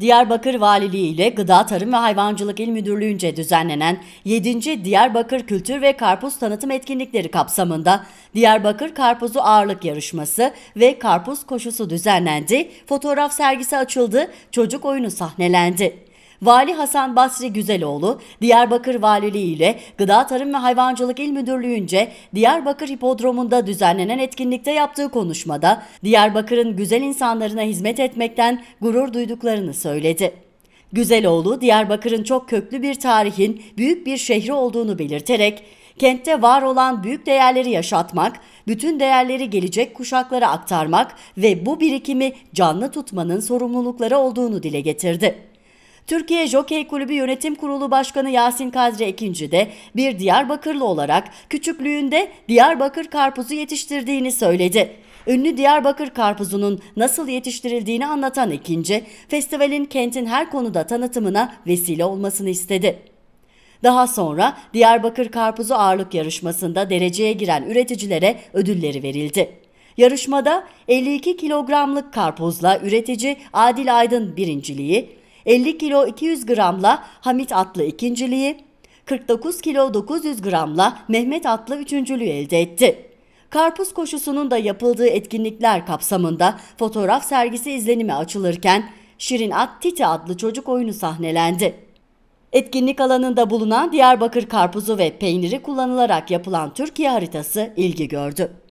Diyarbakır Valiliği ile Gıda Tarım ve Hayvancılık İl Müdürlüğü'nce düzenlenen 7. Diyarbakır Kültür ve Karpuz Tanıtım Etkinlikleri kapsamında Diyarbakır Karpuzu Ağırlık Yarışması ve Karpuz Koşusu düzenlendi, fotoğraf sergisi açıldı, çocuk oyunu sahnelendi. Vali Hasan Basri Güzeloğlu, Diyarbakır Valiliği ile Gıda Tarım ve Hayvancılık İl Müdürlüğü'nce Diyarbakır Hipodromu'nda düzenlenen etkinlikte yaptığı konuşmada Diyarbakır'ın güzel insanlarına hizmet etmekten gurur duyduklarını söyledi. Güzeloğlu, Diyarbakır'ın çok köklü bir tarihin büyük bir şehri olduğunu belirterek, kentte var olan büyük değerleri yaşatmak, bütün değerleri gelecek kuşaklara aktarmak ve bu birikimi canlı tutmanın sorumlulukları olduğunu dile getirdi. Türkiye Jokey Kulübü Yönetim Kurulu Başkanı Yasin Kadre II. de bir Diyarbakırlı olarak küçüklüğünde Diyarbakır karpuzu yetiştirdiğini söyledi. Ünlü Diyarbakır karpuzunun nasıl yetiştirildiğini anlatan ikinci, festivalin kentin her konuda tanıtımına vesile olmasını istedi. Daha sonra Diyarbakır Karpuzu Ağırlık Yarışması'nda dereceye giren üreticilere ödülleri verildi. Yarışmada 52 kilogramlık karpuzla üretici Adil Aydın birinciliği, 50 kilo 200 gramla Hamit Atlı ikinciliği, 49 kilo 900 gramla Mehmet Atlı üçüncülüğü elde etti. Karpuz koşusunun da yapıldığı etkinlikler kapsamında fotoğraf sergisi izlenimi açılırken Şirin At Titi adlı çocuk oyunu sahnelendi. Etkinlik alanında bulunan Diyarbakır karpuzu ve peyniri kullanılarak yapılan Türkiye haritası ilgi gördü.